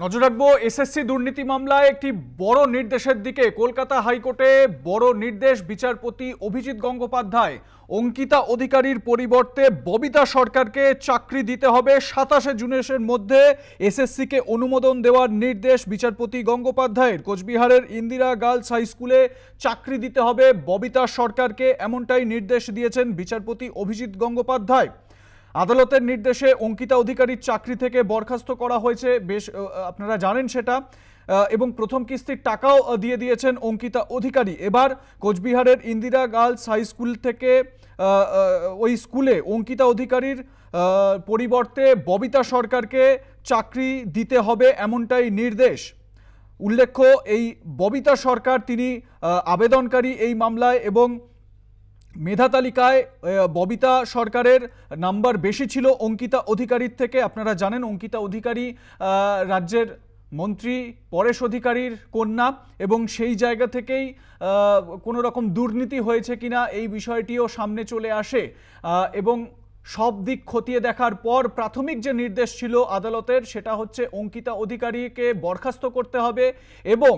নজর রাখবো এসএসসি দুর্নীতি মামলায় একটি বড় নির্দেশের দিকে কলকাতা হাইকোর্টে বড় নির্দেশ বিচারপতি অভিজিৎ গঙ্গোপাধ্যায় অঙ্কিতা অধিকারীর পরিবর্তে ববিতা সরকারকে চাকরি দিতে হবে সাতাশে জুনের মধ্যে এসএসসিকে অনুমোদন দেওয়ার নির্দেশ বিচারপতি গঙ্গোপাধ্যায়ের কোচবিহারের ইন্দিরা গার্লস হাই স্কুলে চাকরি দিতে হবে ববিতা সরকারকে এমনটাই নির্দেশ দিয়েছেন বিচারপতি অভিজিৎ গঙ্গোপাধ্যায় আদালতের নির্দেশে অঙ্কিতা অধিকারীর চাকরি থেকে বরখাস্ত করা হয়েছে বেশ আপনারা জানেন সেটা এবং প্রথম কিস্তির টাকাও দিয়ে দিয়েছেন অঙ্কিতা অধিকারী এবার কোচবিহারের ইন্দিরা গার্লস হাই স্কুল থেকে ওই স্কুলে অঙ্কিতা অধিকারীর পরিবর্তে ববিতা সরকারকে চাকরি দিতে হবে এমনটাই নির্দেশ উল্লেখ্য এই ববিতা সরকার তিনি আবেদনকারী এই মামলায় এবং মেধা তালিকায় ববিতা সরকারের নাম্বার বেশি ছিল অঙ্কিতা অধিকারীর থেকে আপনারা জানেন অঙ্কিতা অধিকারী রাজ্যের মন্ত্রী পরেশ অধিকারীর কন্যা এবং সেই জায়গা থেকেই কোনো রকম দুর্নীতি হয়েছে কিনা এই বিষয়টিও সামনে চলে আসে এবং সব দিক খতিয়ে দেখার পর প্রাথমিক যে নির্দেশ ছিল আদালতের সেটা হচ্ছে অঙ্কিতা অধিকারীকে বরখাস্ত করতে হবে এবং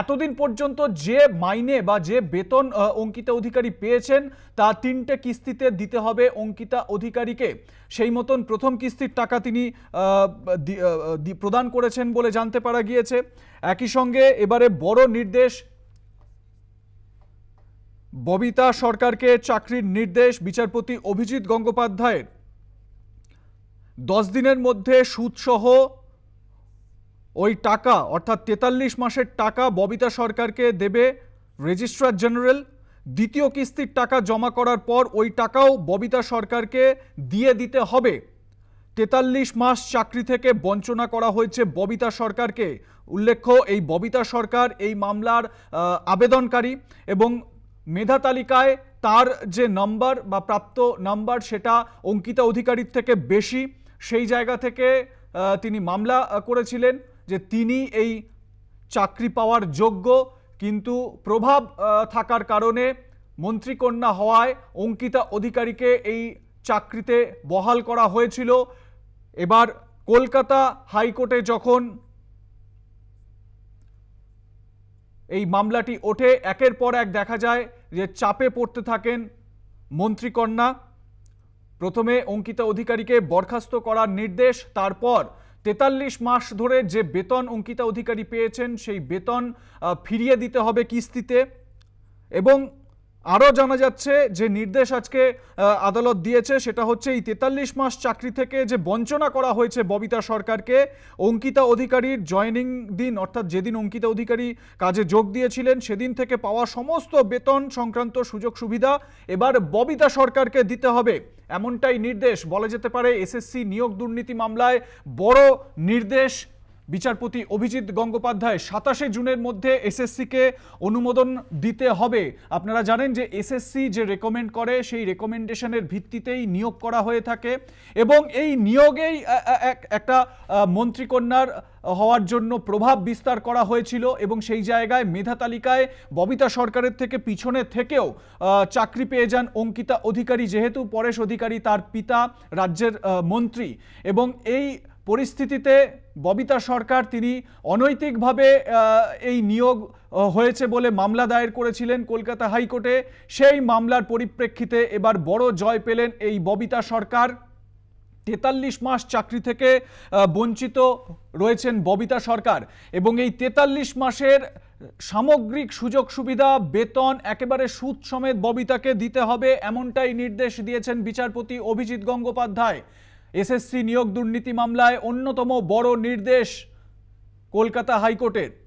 এতদিন পর্যন্ত যে মাইনে বা যে বেতন অঙ্কিতা অধিকারী পেয়েছেন তা তিনটে কিস্তিতে দিতে হবে অঙ্কিতা অধিকারীকে সেই মতন প্রথম কিস্তির টাকা তিনি প্রদান করেছেন বলে জানতে পারা গিয়েছে একই সঙ্গে এবারে বড় নির্দেশ ববিতা সরকারকে চাকরির নির্দেশ বিচারপতি অভিজিৎ গঙ্গোপাধ্যায়ের দশ দিনের মধ্যে সুদসহ ওই টাকা অর্থাৎ তেতাল্লিশ মাসের টাকা ববিতা সরকারকে দেবে রেজিস্ট্রার জেনারেল দ্বিতীয় কিস্তির টাকা জমা করার পর ওই টাকাও ববিতা সরকারকে দিয়ে দিতে হবে তেতাল্লিশ মাস চাকরি থেকে বঞ্চনা করা হয়েছে ববিতা সরকারকে উল্লেখ্য এই ববিতা সরকার এই মামলার আবেদনকারী এবং মেধা তালিকায় তার যে নাম্বার বা প্রাপ্ত নাম্বার সেটা অঙ্কিতা অধিকারীর থেকে বেশি সেই জায়গা থেকে তিনি মামলা করেছিলেন যে তিনি এই চাকরি পাওয়ার যোগ্য কিন্তু প্রভাব থাকার কারণে মন্ত্রীকন্যা হওয়ায় অঙ্কিতা অধিকারীকে এই চাকরিতে বহাল করা হয়েছিল এবার কলকাতা হাইকোর্টে যখন এই মামলাটি ওঠে একের পর এক দেখা যায় যে চাপে পড়তে থাকেন মন্ত্রীকন্যা প্রথমে অঙ্কিতা অধিকারীকে বরখাস্ত করার নির্দেশ তারপর তেতাল্লিশ মাস ধরে যে বেতন অঙ্কিতা অধিকারী পেয়েছেন সেই বেতন ফিরিয়ে দিতে হবে কিস্তিতে এবং আরও জানা যাচ্ছে যে নির্দেশ আজকে আদালত দিয়েছে সেটা হচ্ছে এই তেতাল্লিশ মাস চাকরি থেকে যে বঞ্চনা করা হয়েছে ববিতা সরকারকে অঙ্কিতা অধিকারীর জয়নিং দিন অর্থাৎ যেদিন অঙ্কিতা অধিকারী কাজে যোগ দিয়েছিলেন সেদিন থেকে পাওয়া সমস্ত বেতন সংক্রান্ত সুযোগ সুবিধা এবার ববিতা সরকারকে দিতে হবে এমনটাই নির্দেশ বলা যেতে পারে এসএসসি নিয়োগ দুর্নীতি মামলায় বড় নির্দেশ বিচারপতি অভিজিৎ গঙ্গোপাধ্যায় সাতাশে জুনের মধ্যে এসএসসিকে অনুমোদন দিতে হবে আপনারা জানেন যে এসএসসি যে রেকমেন্ড করে সেই রেকমেন্ডেশনের ভিত্তিতেই নিয়োগ করা হয়ে থাকে এবং এই নিয়োগেই একটা মন্ত্রীকন্যার হওয়ার জন্য প্রভাব বিস্তার করা হয়েছিল এবং সেই জায়গায় মেধা তালিকায় ববিতা সরকারের থেকে পিছনে থেকেও চাকরি পেয়ে যান অঙ্কিতা অধিকারী যেহেতু পরেশ অধিকারী তার পিতা রাজ্যের মন্ত্রী এবং এই পরিস্থিতিতে ববিতা সরকার তিনি অনৈতিকভাবে এই নিয়োগ হয়েছে বলে মামলা দায়ের করেছিলেন কলকাতা হাইকোর্টে সেই মামলার পরিপ্রেক্ষিতে এবার বড় জয় পেলেন এই ববিতা সরকার তেতাল্লিশ মাস চাকরি থেকে বঞ্চিত রয়েছেন ববিতা সরকার এবং এই তেতাল্লিশ মাসের সামগ্রিক সুযোগ সুবিধা বেতন একেবারে সুদ সমেত ববিতাকে দিতে হবে এমনটাই নির্দেশ দিয়েছেন বিচারপতি অভিজিৎ গঙ্গোপাধ্যায় এসএসসি নিয়োগ দুর্নীতি মামলায় অন্যতম বড় নির্দেশ কলকাতা হাইকোর্টের